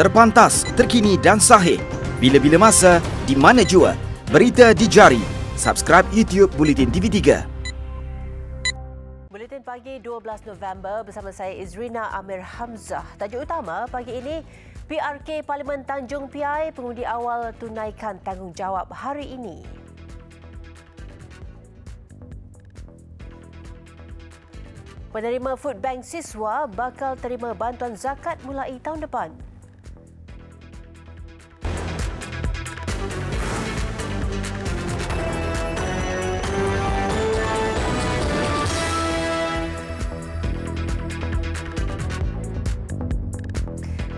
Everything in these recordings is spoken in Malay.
Terpantas, terkini dan sahih. Bila-bila masa, di mana jua. Berita dijari. Subscribe YouTube Bulletin TV3. Bulletin pagi 12 November bersama saya Izrina Amir Hamzah. Tajuk utama pagi ini, PRK Parlimen Tanjung PI pengundi awal tunaikan tanggungjawab hari ini. Penerima food bank siswa bakal terima bantuan zakat mulai tahun depan.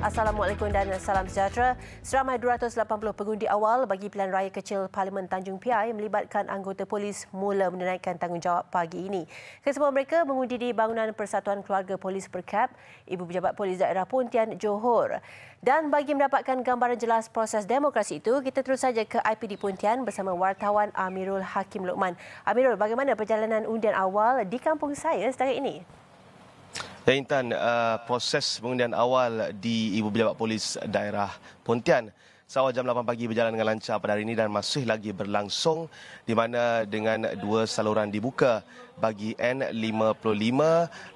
Assalamualaikum dan salam sejahtera. Seramai 280 pengundi awal bagi pilihan raya kecil Parlimen Tanjung Piai melibatkan anggota polis mula menunaikan tanggungjawab pagi ini. Kesemua mereka mengundi di Bangunan Persatuan Keluarga Polis Perkap, Ibu Pejabat Polis Daerah Pontian, Johor. Dan bagi mendapatkan gambaran jelas proses demokrasi itu, kita terus saja ke IPD Pontian bersama wartawan Amirul Hakim Lukman. Amirul, bagaimana perjalanan undian awal di kampung saya setakat ini? Ya Intan, uh, proses pengundian awal di Ibu Pejabat Polis Daerah Pontian Sawah jam 8 pagi berjalan dengan lancar pada hari ini dan masih lagi berlangsung di mana dengan dua saluran dibuka bagi N55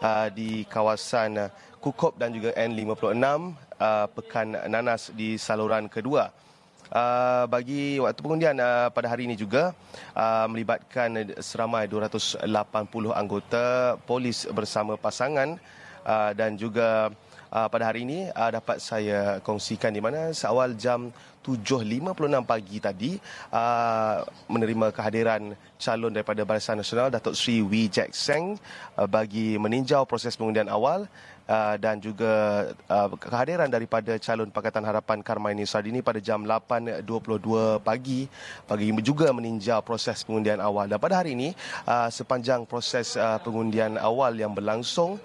uh, di kawasan Kukop dan juga N56 uh, Pekan Nanas di saluran kedua. Ah, bagi waktu pengundian uh, pada hari ini juga uh, melibatkan seramai 280 anggota polis bersama pasangan uh, dan juga uh, pada hari ini uh, dapat saya kongsikan di mana seawal jam 7.56 pagi tadi uh, menerima kehadiran calon daripada Barisan Nasional Datuk Sri Wee Jack Seng uh, bagi meninjau proses pengundian awal Ah, dan juga ah, kehadiran daripada calon Pakatan Harapan Karmaini Sardini pada jam 8.22 pagi pagi juga meninjau proses pengundian awal dan pada hari ini ah, sepanjang proses pengundian awal yang berlangsung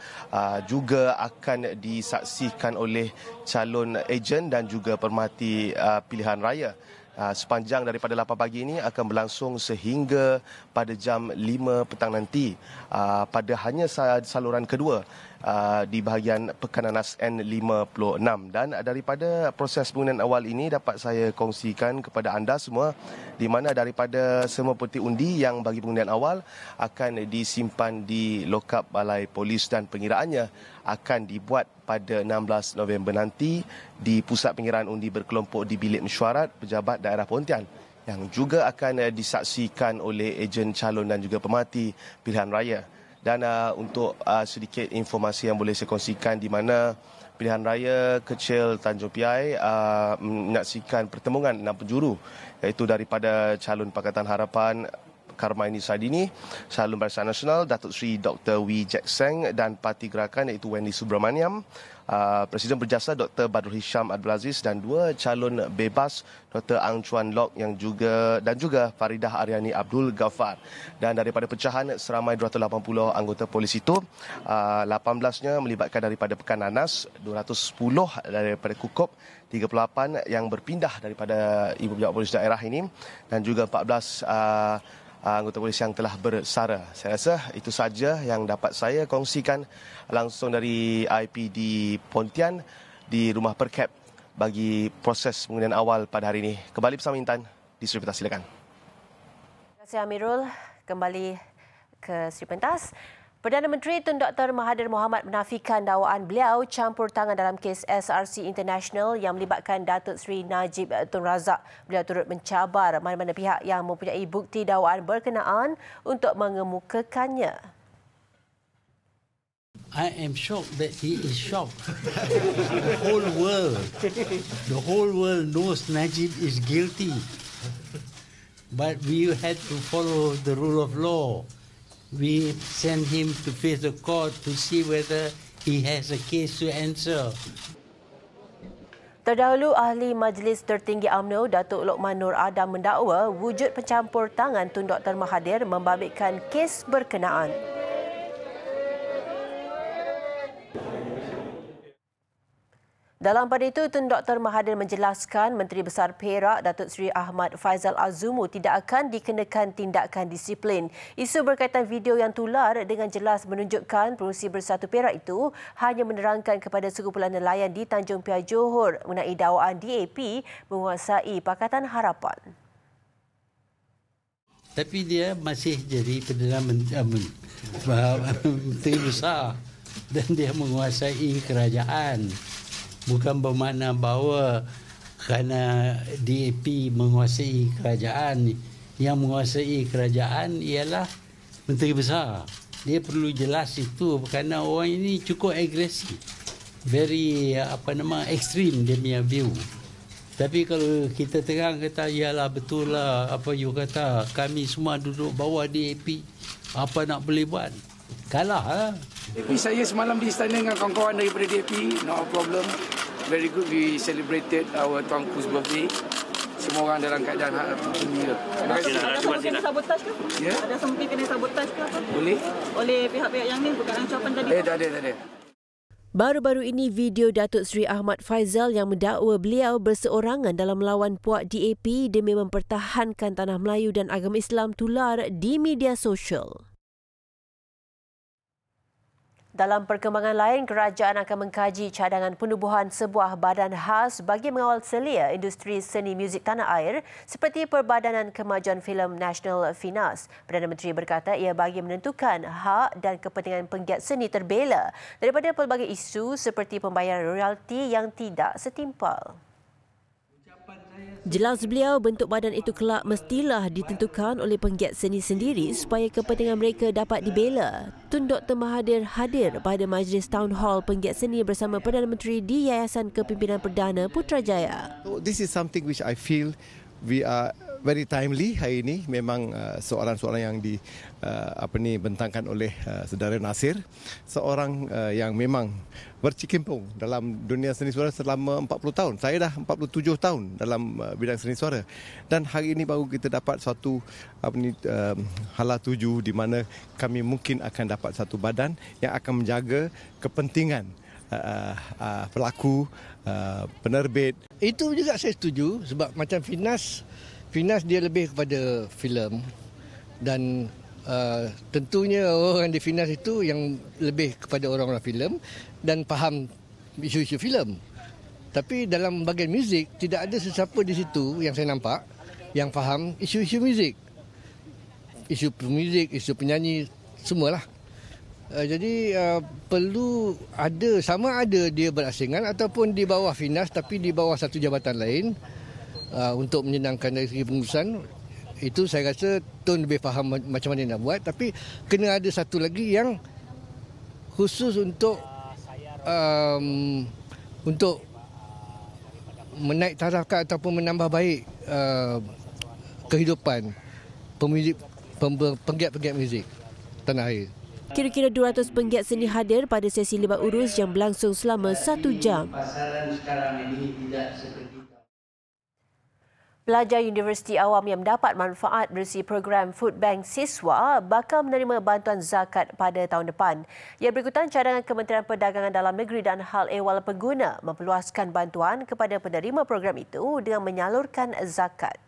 juga akan disaksikan oleh calon ejen dan juga pemerhati pilihan raya Aa, sepanjang daripada 8 pagi ini akan berlangsung sehingga pada jam 5 petang nanti aa, pada hanya saluran kedua uh, di bahagian pekananas n 56 dan uh, daripada proses pengundian awal ini dapat saya kongsikan kepada anda semua di mana daripada semua peti undi yang bagi pengundian awal akan disimpan di lokap balai polis dan pengiraannya akan dibuat pada 16 November nanti di pusat pengiraan undi berkelompok di bilik mesyuarat pejabat daerah Pontian yang juga akan uh, disaksikan oleh ejen calon dan juga pemati pilihan raya. Dan uh, untuk uh, sedikit informasi yang boleh saya kongsikan di mana pilihan raya kecil Tanjung Piai uh, menyaksikan pertemuan enam penjuru iaitu daripada calon Pakatan Harapan Karmaini Sadini, calon Barisan Nasional Datuk Sri Dr. Wee Jack Seng dan parti gerakan iaitu Wendy Subramaniam Ah, Presiden Berjasa Dr. Badrul Hisham Abdul Aziz dan dua calon bebas Dr. Ang Chuan Lok yang juga dan juga Faridah Aryani Abdul Ghaffar. Dan daripada pecahan seramai 280 anggota polis itu, 18-nya ah, melibatkan daripada Pekan Anas, 210 daripada Kukup, 38 yang berpindah daripada Ibu Pejabat Polis Daerah ini dan juga 14 uh, Ah, anggota polis yang telah bersara. Saya rasa itu saja yang dapat saya kongsikan langsung dari IPD Pontian di rumah Perkap bagi proses pengundian awal pada hari ini. Kembali bersama Intan di Sri Pentas. Silakan. Terima kasih Amirul. Kembali ke Sri Pentas. Perdana Menteri Tun Dr. Mahathir Mohamad menafikan dakwaan beliau campur tangan dalam kes SRC International yang melibatkan Datuk Seri Najib Tun Razak. Beliau turut mencabar mana-mana pihak yang mempunyai bukti dakwaan berkenaan untuk mengemukakannya. I am shocked that he is shocked. The whole world, the whole world knows Najib is guilty. But we had to follow the rule of law we send him to face the court to see whether he has a case to answer. Terdahulu, Ahli Majlis Tertinggi AMNO Datuk Lokman Nur Adam mendakwa wujud pencampur tangan Tun Dr. Mahathir membabitkan kes berkenaan. Dalam pada itu, Tun Dr. Mahathir menjelaskan Menteri Besar Perak, Datuk Seri Ahmad Faizal Azumu tidak akan dikenakan tindakan disiplin. Isu berkaitan video yang tular dengan jelas menunjukkan Perusi Bersatu Perak itu hanya menerangkan kepada sekumpulan nelayan di Tanjung Pia Johor mengenai dakwaan DAP menguasai Pakatan Harapan. Tapi dia masih jadi Perdana eh, Menteri Besar dan dia menguasai kerajaan bukan bermakna bahawa kerana DAP menguasai kerajaan yang menguasai kerajaan ialah menteri besar dia perlu jelas itu kerana orang ini cukup agresif very apa nama extreme dia punya view tapi kalau kita terang kata ialah betul lah apa you kata kami semua duduk bawah DAP apa nak boleh buat kalah ha? Tapi saya semalam di istana dengan kawan-kawan daripada DAP, no problem. Very good we celebrated our Tuanku's birthday. Semua orang dalam keadaan hak gembira. Terima Ada sempit kena ya? sabotaj ke? Ya. Ada sempit kena sabotaj ke Boleh. Oleh pihak-pihak yang ni bukan ucapan tadi. Eh, tak ada, tak ada. Baru-baru ini video Datuk Seri Ahmad Faizal yang mendakwa beliau berseorangan dalam melawan puak DAP demi mempertahankan tanah Melayu dan agama Islam tular di media sosial. Dalam perkembangan lain, kerajaan akan mengkaji cadangan penubuhan sebuah badan khas bagi mengawal selia industri seni muzik tanah air seperti Perbadanan Kemajuan Filem Nasional Finas. Perdana Menteri berkata ia bagi menentukan hak dan kepentingan penggiat seni terbela daripada pelbagai isu seperti pembayaran royalti yang tidak setimpal. Jelas beliau, bentuk badan itu kelak mestilah ditentukan oleh penggiat seni sendiri supaya kepentingan mereka dapat dibela. Tun Dr. Mahathir hadir pada majlis Town Hall penggiat seni bersama Perdana Menteri di Yayasan Kepimpinan Perdana Putrajaya. So, this is something which I feel we are very timely hari ini memang uh, soalan-soalan yang di uh, apa ni bentangkan oleh uh, saudara Nasir seorang yang memang bercikimpung dalam dunia seni suara selama 40 tahun. Saya dah 47 tahun dalam bidang seni suara dan hari ini baru kita dapat satu apa ni um, hala tuju di mana kami mungkin akan dapat satu badan yang akan menjaga kepentingan uh, uh, pelaku uh, penerbit. Itu juga saya setuju sebab macam Finas Finas dia lebih kepada filem dan uh, tentunya orang di Finas itu yang lebih kepada orang-orang filem dan faham isu-isu filem. Tapi dalam bahagian muzik tidak ada sesiapa di situ yang saya nampak yang faham isu-isu muzik. Isu pemuzik, isu penyanyi semualah. Uh, jadi uh, perlu ada sama ada dia berasingan ataupun di bawah Finas tapi di bawah satu jabatan lain Uh, untuk menyenangkan dari segi pengurusan itu saya rasa Tun lebih faham macam mana nak buat tapi kena ada satu lagi yang khusus untuk um, untuk menaik taraf tarafkan ataupun menambah baik uh, kehidupan pemilik penggiat-penggiat muzik tanah air. Kira-kira 200 penggiat seni hadir pada sesi lebat urus yang berlangsung selama satu jam. Pelajar universiti awam yang mendapat manfaat bersih program Food Bank Siswa bakal menerima bantuan zakat pada tahun depan. Ia berikutan cadangan Kementerian Perdagangan Dalam Negeri dan Hal Ehwal Pengguna memperluaskan bantuan kepada penerima program itu dengan menyalurkan zakat.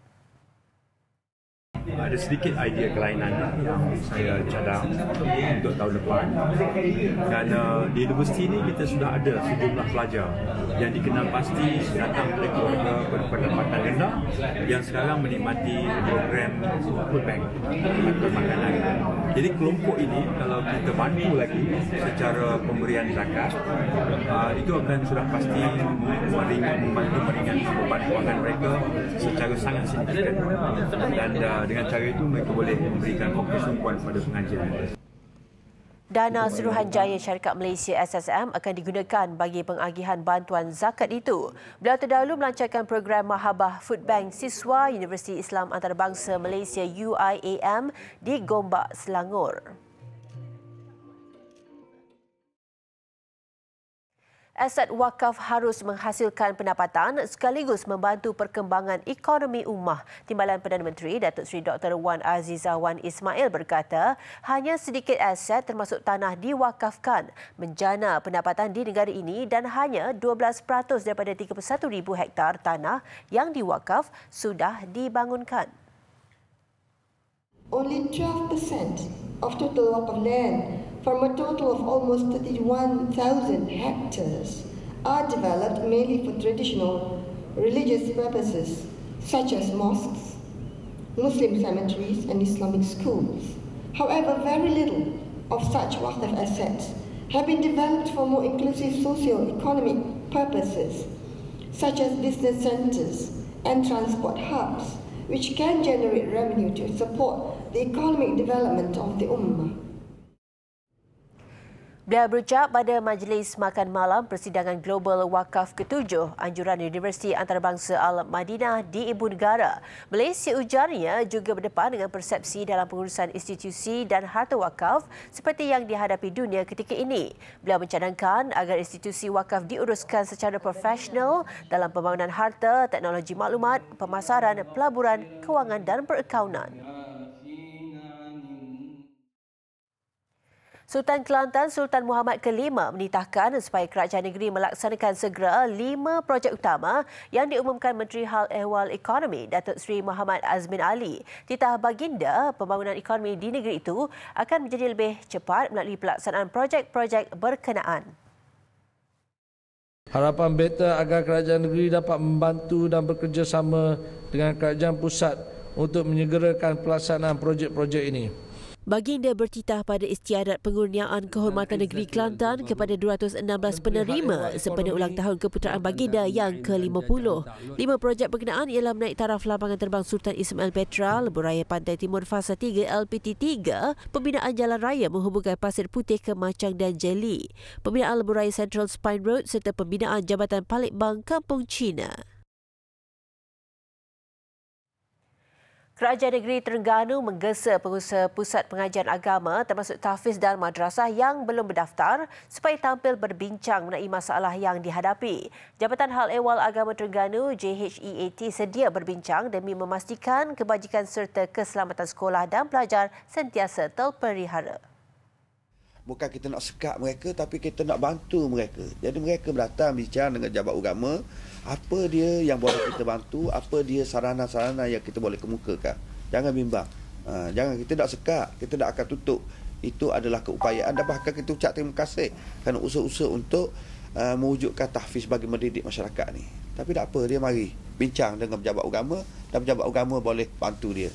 Ah, ada sedikit idea kelainan yang saya cadang untuk tahun depan dan uh, di universiti ini kita sudah ada sejumlah pelajar yang dikenal pasti datang dari keluarga berpendapatan rendah yang sekarang menikmati program food bank atau makanan jadi kelompok ini kalau kita bantu lagi secara pemberian zakat uh, itu akan sudah pasti meringankan membantu meringankan beban kewangan mereka secara sangat signifikan dan uh, dengan cara itu mereka boleh memberikan fokus kepada pengajian. Dana Jaya Syarikat Malaysia SSM akan digunakan bagi pengagihan bantuan zakat itu. Beliau terdahulu melancarkan program Mahabah Food Bank Siswa Universiti Islam Antarabangsa Malaysia UIAM di Gombak, Selangor. aset wakaf harus menghasilkan pendapatan sekaligus membantu perkembangan ekonomi ummah. Timbalan Perdana Menteri Datuk Seri Dr. Wan Azizah Wan Ismail berkata, hanya sedikit aset termasuk tanah diwakafkan menjana pendapatan di negara ini dan hanya 12% daripada 31,000 hektar tanah yang diwakaf sudah dibangunkan. Only 12% of total wakaf land from a total of almost 31,000 hectares are developed mainly for traditional religious purposes such as mosques, Muslim cemeteries and Islamic schools. However, very little of such waqf assets have been developed for more inclusive socio-economic purposes such as business centers and transport hubs which can generate revenue to support the economic development of the Ummah. Beliau berucap pada majlis makan malam persidangan global wakaf ketujuh anjuran Universiti Antarabangsa Al-Madinah di Ibu Negara. Malaysia ujarnya juga berdepan dengan persepsi dalam pengurusan institusi dan harta wakaf seperti yang dihadapi dunia ketika ini. Beliau mencadangkan agar institusi wakaf diuruskan secara profesional dalam pembangunan harta, teknologi maklumat, pemasaran, pelaburan, kewangan dan perakaunan. Sultan Kelantan Sultan Muhammad ke-5 menitahkan supaya kerajaan negeri melaksanakan segera lima projek utama yang diumumkan Menteri Hal Ehwal Ekonomi Datuk Seri Muhammad Azmin Ali. Titah baginda, pembangunan ekonomi di negeri itu akan menjadi lebih cepat melalui pelaksanaan projek-projek berkenaan. Harapan beta agar kerajaan negeri dapat membantu dan bekerjasama dengan kerajaan pusat untuk menyegerakan pelaksanaan projek-projek ini. Baginda bertitah pada istiadat pengurniaan kehormatan negeri Kelantan kepada 216 penerima sempena ulang tahun keputeraan baginda yang ke-50. Lima projek berkenaan ialah menaik taraf lapangan terbang Sultan Ismail Petra, Lebuh Pantai Timur Fasa 3 LPT3, pembinaan jalan raya menghubungkan Pasir Putih ke Macang dan Jeli, pembinaan Lebuh Central Spine Road serta pembinaan Jabatan Palik Bang Kampung Cina. Kerajaan Negeri Terengganu menggesa pengusaha pusat pengajian agama termasuk tahfiz dan madrasah yang belum berdaftar supaya tampil berbincang mengenai masalah yang dihadapi. Jabatan Hal Ehwal Agama Terengganu JHEAT sedia berbincang demi memastikan kebajikan serta keselamatan sekolah dan pelajar sentiasa terpelihara bukan kita nak sekat mereka tapi kita nak bantu mereka jadi mereka datang bincang dengan jabat agama apa dia yang boleh kita bantu apa dia sarana-sarana yang kita boleh kemukakan jangan bimbang ha, jangan kita nak sekat kita tak akan tutup itu adalah keupayaan dan bahkan kita ucap terima kasih kerana usaha-usaha untuk uh, mewujudkan tahfiz bagi mendidik masyarakat ni tapi tak apa dia mari bincang dengan jabat agama dan jabat agama boleh bantu dia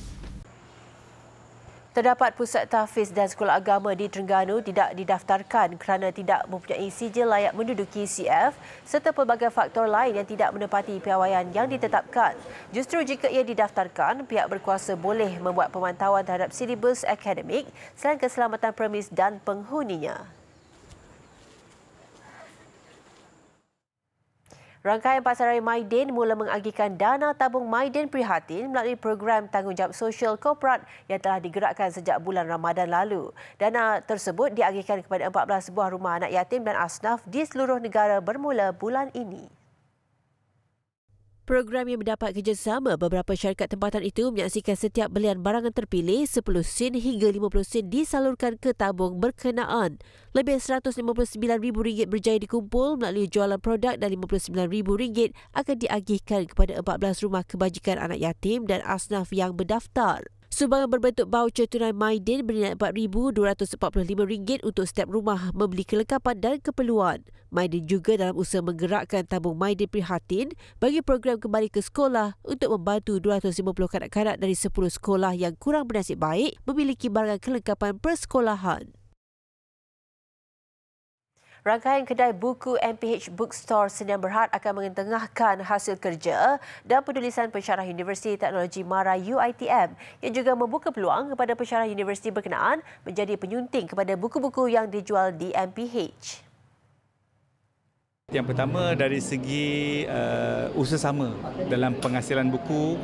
Terdapat pusat tahfiz dan sekolah agama di Terengganu tidak didaftarkan kerana tidak mempunyai sijil layak menduduki CF serta pelbagai faktor lain yang tidak menepati piawaian yang ditetapkan. Justru jika ia didaftarkan, pihak berkuasa boleh membuat pemantauan terhadap silibus akademik selain keselamatan premis dan penghuninya. Rangkaian Pasaraya Maidin mula mengagihkan dana tabung Maidin Prihatin melalui program tanggungjawab sosial korporat yang telah digerakkan sejak bulan Ramadan lalu. Dana tersebut diagihkan kepada 14 buah rumah anak yatim dan asnaf di seluruh negara bermula bulan ini program yang mendapat kerjasama beberapa syarikat tempatan itu menyaksikan setiap belian barang yang terpilih 10 sen hingga 50 sen disalurkan ke tabung berkenaan. Lebih RM159,000 berjaya dikumpul melalui jualan produk dan RM59,000 akan diagihkan kepada 14 rumah kebajikan anak yatim dan asnaf yang berdaftar. Sumbangan berbentuk baucer tunai MyDin bernilai RM4,245 untuk setiap rumah membeli kelengkapan dan keperluan. MyDin juga dalam usaha menggerakkan tabung MyDin Prihatin bagi program kembali ke sekolah untuk membantu 250 kanak-kanak dari 10 sekolah yang kurang bernasib baik memiliki barangan kelengkapan persekolahan. Rangkaian kedai buku MPH Bookstore Senian Berhad akan mengetengahkan hasil kerja dan penulisan pensyarah Universiti Teknologi Mara UITM yang juga membuka peluang kepada pensyarah universiti berkenaan menjadi penyunting kepada buku-buku yang dijual di MPH. Yang pertama dari segi uh, usaha sama dalam penghasilan buku,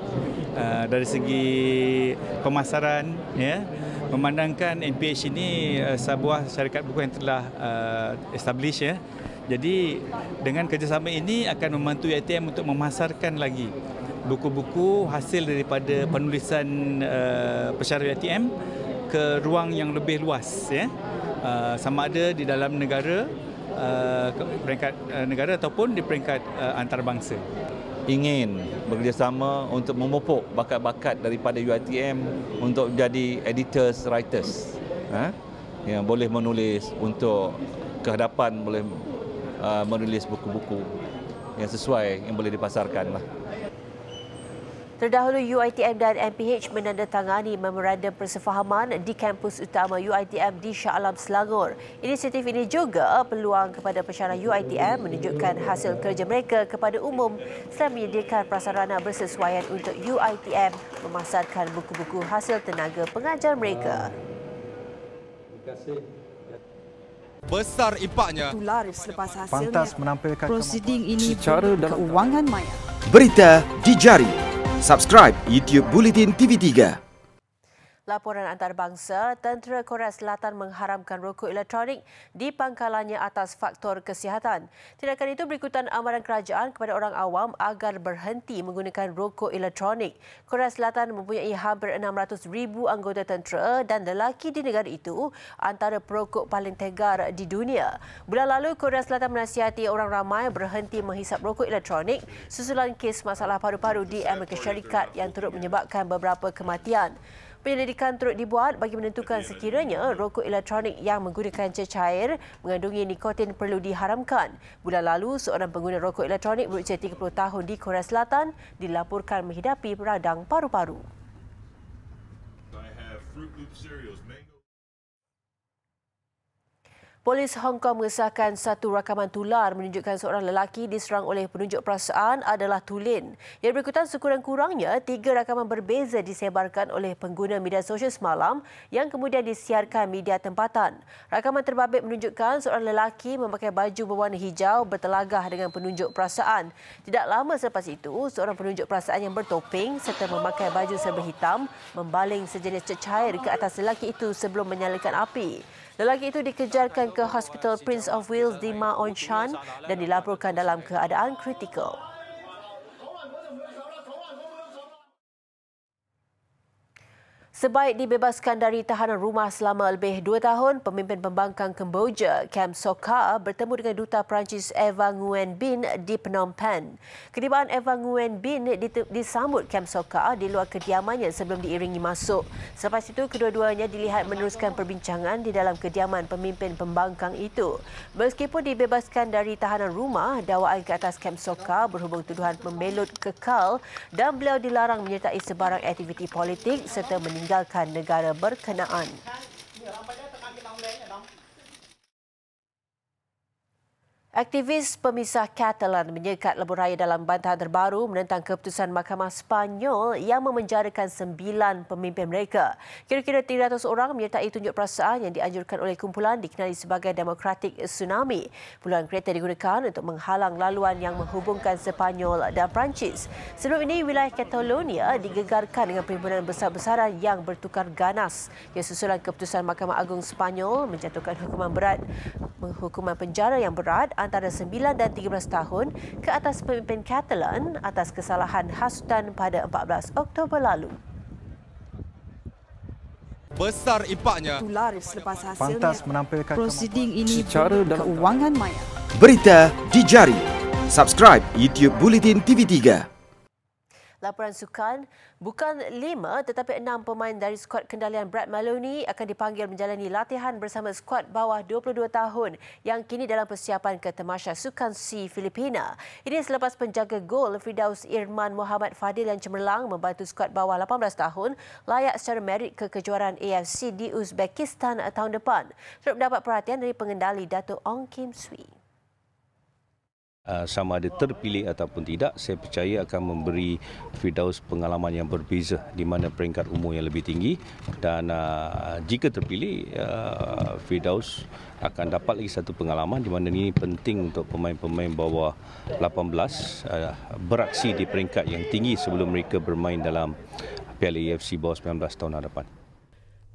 uh, dari segi pemasaran, ya. Yeah memandangkan NPH ini uh, sebuah syarikat buku yang telah uh, establish ya. Jadi dengan kerjasama ini akan membantu ATM untuk memasarkan lagi buku-buku hasil daripada penulisan uh, eh, pesara UiTM ke ruang yang lebih luas ya. Uh, sama ada di dalam negara uh, peringkat uh, negara ataupun di peringkat uh, antarabangsa ingin bekerjasama untuk memupuk bakat-bakat daripada UiTM untuk jadi editors writers eh, ha? yang boleh menulis untuk kehadapan boleh uh, menulis buku-buku yang sesuai yang boleh dipasarkan lah. Terdahulu UiTM dan MPH menandatangani memorandum persefahaman di kampus utama UiTM di Shah Alam Selangor. Inisiatif ini juga peluang kepada pesara UiTM menunjukkan hasil kerja mereka kepada umum selain menyediakan prasarana bersesuaian untuk UiTM memasarkan buku-buku hasil tenaga pengajar mereka. Terima kasih. Ya. Besar impaknya. selepas hasilnya. Pantas menampilkan prosiding ini secara dan kewangan maya. Berita di jari subscribe YouTube Bulletin TV3 laporan antarabangsa, tentera Korea Selatan mengharamkan rokok elektronik di pangkalannya atas faktor kesihatan. Tindakan itu berikutan amaran kerajaan kepada orang awam agar berhenti menggunakan rokok elektronik. Korea Selatan mempunyai hampir 600 ribu anggota tentera dan lelaki di negara itu antara perokok paling tegar di dunia. Bulan lalu, Korea Selatan menasihati orang ramai berhenti menghisap rokok elektronik susulan kes masalah paru-paru di Amerika Syarikat yang turut menyebabkan beberapa kematian penyelidikan turut dibuat bagi menentukan sekiranya rokok elektronik yang menggunakan cecair mengandungi nikotin perlu diharamkan. Bulan lalu, seorang pengguna rokok elektronik berusia 30 tahun di Korea Selatan dilaporkan menghidapi radang paru-paru. Polis Hong Kong mengesahkan satu rakaman tular menunjukkan seorang lelaki diserang oleh penunjuk perasaan adalah Tulin. Yang berikutan sekurang-kurangnya, tiga rakaman berbeza disebarkan oleh pengguna media sosial semalam yang kemudian disiarkan media tempatan. Rakaman terbabit menunjukkan seorang lelaki memakai baju berwarna hijau bertelagah dengan penunjuk perasaan. Tidak lama selepas itu, seorang penunjuk perasaan yang bertoping serta memakai baju serba hitam membaling sejenis cecair ke atas lelaki itu sebelum menyalakan api. Lelaki itu dikejarkan ke Hospital Prince of Wales di Ma On Shan dan dilaporkan dalam keadaan kritikal. Sebaik dibebaskan dari tahanan rumah selama lebih dua tahun, pemimpin pembangkang Kemboja, Kem Soka, bertemu dengan Duta Perancis Eva Nguyen Bin di Phnom Penh. Ketibaan Eva Nguyen Bin disambut Kem Soka di luar kediamannya sebelum diiringi masuk. Selepas itu, kedua-duanya dilihat meneruskan perbincangan di dalam kediaman pemimpin pembangkang itu. Meskipun dibebaskan dari tahanan rumah, dakwaan ke atas Kem Soka berhubung tuduhan membelut kekal dan beliau dilarang menyertai sebarang aktiviti politik serta meninggalkan meninggalkan negara berkenaan. Aktivis pemisah Catalan menyekat lebuh raya dalam bantahan terbaru menentang keputusan Mahkamah Spanyol yang memenjarakan sembilan pemimpin mereka. Kira-kira 300 orang menyertai tunjuk perasaan yang dianjurkan oleh kumpulan dikenali sebagai Democratic Tsunami. Puluhan kereta digunakan untuk menghalang laluan yang menghubungkan Spanyol dan Perancis. Sebelum ini, wilayah Catalonia digegarkan dengan perhimpunan besar-besaran yang bertukar ganas. Yang susulan keputusan Mahkamah Agung Spanyol menjatuhkan hukuman berat, hukuman penjara yang berat antara 9 dan 13 tahun ke atas pemimpin Catalan atas kesalahan hasutan pada 14 Oktober lalu. Besar impaknya. Pantas menampilkan proceeding ini secara dan keuangan maya. Berita di jari. Subscribe YouTube Bulletin TV 3 laporan sukan. Bukan lima tetapi enam pemain dari skuad kendalian Brad Maloney akan dipanggil menjalani latihan bersama skuad bawah 22 tahun yang kini dalam persiapan ke temasha Sukan C Filipina. Ini selepas penjaga gol Fidaus Irman Muhammad Fadil yang cemerlang membantu skuad bawah 18 tahun layak secara merit ke kejuaraan AFC di Uzbekistan tahun depan. Terus dapat perhatian dari pengendali Dato' Ong Kim Swee. Uh, sama ada terpilih ataupun tidak saya percaya akan memberi Fidaus pengalaman yang berbeza di mana peringkat umur yang lebih tinggi dan uh, jika terpilih uh, Fidaus akan dapat lagi satu pengalaman di mana ini penting untuk pemain-pemain bawah 18 uh, beraksi di peringkat yang tinggi sebelum mereka bermain dalam Piala AFC bawah 19 tahun hadapan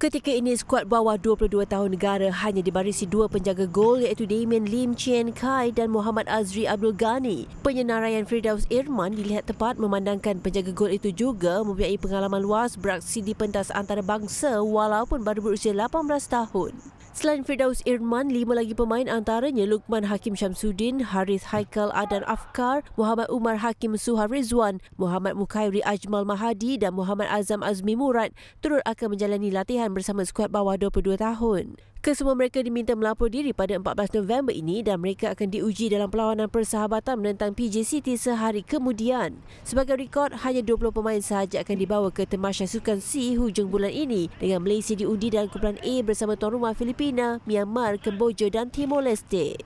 Ketika ini, skuad bawah 22 tahun negara hanya dibarisi dua penjaga gol iaitu Damien Lim Chien Kai dan Muhammad Azri Abdul Ghani. Penyenaraian Firdaus Irman dilihat tepat memandangkan penjaga gol itu juga mempunyai pengalaman luas beraksi di pentas antarabangsa walaupun baru berusia 18 tahun. Selain Firdaus Irman, lima lagi pemain antaranya Lukman Hakim Syamsuddin, Harith Haikal Adan Afkar, Muhammad Umar Hakim Suha Rizwan, Muhammad Mukhairi, Ajmal Mahadi dan Muhammad Azam Azmi Murad turut akan menjalani latihan bersama skuad bawah 22 tahun. Kesemua mereka diminta melapor diri pada 14 November ini dan mereka akan diuji dalam perlawanan persahabatan menentang PJ City sehari kemudian. Sebagai rekod, hanya 20 pemain sahaja akan dibawa ke Temasya Sukan C hujung bulan ini dengan Malaysia diundi dalam kumpulan A bersama tuan rumah Filipina, Myanmar, Kemboja dan Timor Leste.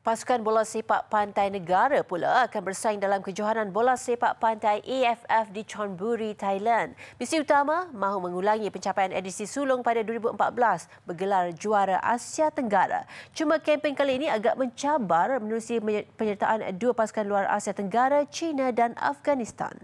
Pasukan bola sepak pantai negara pula akan bersaing dalam kejohanan bola sepak pantai AFF di Chonburi, Thailand. Misi utama mahu mengulangi pencapaian edisi sulung pada 2014 bergelar juara Asia Tenggara. Cuma kempen kali ini agak mencabar menerusi penyertaan dua pasukan luar Asia Tenggara, China dan Afghanistan.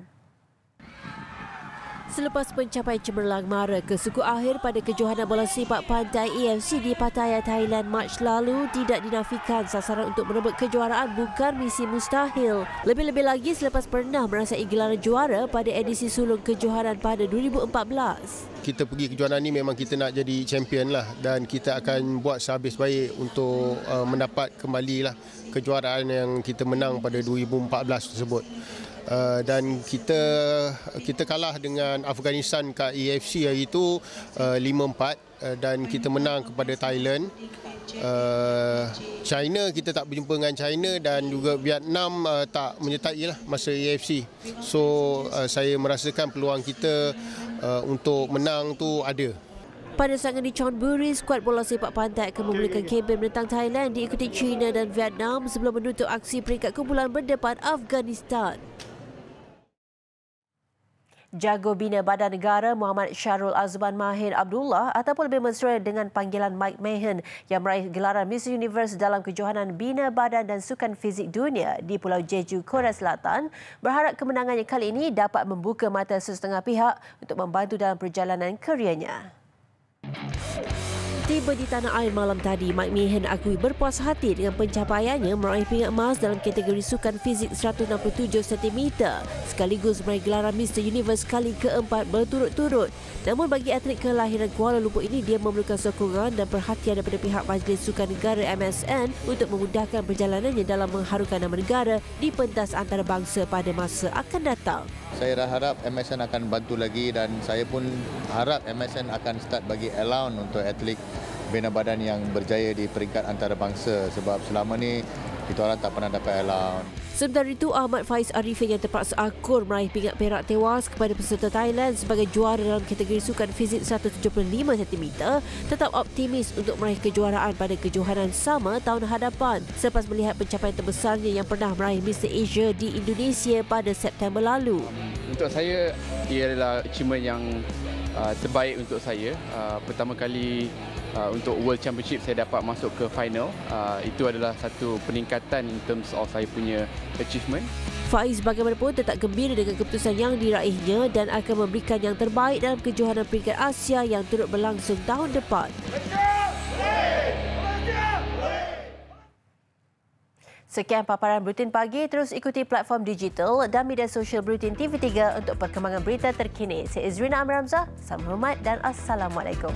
Selepas mencapai cemerlang mara ke suku akhir pada kejohanan bola sepak pantai EFC di Pattaya, Thailand Mac lalu, tidak dinafikan sasaran untuk merebut kejuaraan bukan misi mustahil. Lebih-lebih lagi selepas pernah merasai gelaran juara pada edisi sulung kejohanan pada 2014 kita pergi kejuanan ini memang kita nak jadi champion lah dan kita akan buat sehabis baik untuk uh, mendapat kembali lah kejuaraan yang kita menang pada 2014 tersebut. Uh, dan kita kita kalah dengan Afghanistan kat EFC hari itu uh, 5-4 uh, dan kita menang kepada Thailand. Uh, China kita tak berjumpa dengan China dan juga Vietnam tak menyertai lah masa EFC. So saya merasakan peluang kita untuk menang tu ada. Pada sangat di Chonburi, skuad bola sepak pantai akan memulakan kempen menentang Thailand diikuti China dan Vietnam sebelum menutup aksi peringkat kumpulan berdepan Afghanistan. Jago Bina Badan Negara Muhammad Syarul Azban Mahin Abdullah ataupun lebih mesra dengan panggilan Mike Mahin yang meraih gelaran Miss Universe dalam kejohanan Bina Badan dan Sukan Fizik Dunia di Pulau Jeju, Korea Selatan berharap kemenangannya kali ini dapat membuka mata sesetengah pihak untuk membantu dalam perjalanan kerianya. Tiba di tanah air malam tadi, Mike Meehan akui berpuas hati dengan pencapaiannya meraih pingat emas dalam kategori sukan fizik 167 cm sekaligus meraih gelaran Mr. Universe kali keempat berturut-turut. Namun bagi atlet kelahiran Kuala Lumpur ini, dia memerlukan sokongan dan perhatian daripada pihak Majlis Sukan Negara MSN untuk memudahkan perjalanannya dalam mengharukan nama negara di pentas antarabangsa pada masa akan datang. Saya harap MSN akan bantu lagi dan saya pun harap MSN akan start bagi allow untuk atlet bina badan yang berjaya di peringkat antarabangsa sebab selama ni kita orang tak pernah dapat allow. Sementara itu, Ahmad Faiz Arifin yang terpaksa akur meraih pingat perak tewas kepada peserta Thailand sebagai juara dalam kategori sukan fizik 175 cm tetap optimis untuk meraih kejuaraan pada kejohanan sama tahun hadapan selepas melihat pencapaian terbesarnya yang pernah meraih Mr. Asia di Indonesia pada September lalu. Untuk saya, ia adalah achievement yang Uh, terbaik untuk saya. Uh, pertama kali uh, untuk World Championship saya dapat masuk ke final. Uh, itu adalah satu peningkatan in terms of saya punya achievement. Faiz bagaimanapun tetap gembira dengan keputusan yang diraihnya dan akan memberikan yang terbaik dalam kejohanan peringkat Asia yang turut berlangsung tahun depan. Let's Sekian paparan Brutin Pagi. Terus ikuti platform digital dan media sosial Brutin TV3 untuk perkembangan berita terkini. Saya Izrina Amir Ramzah. dan Assalamualaikum.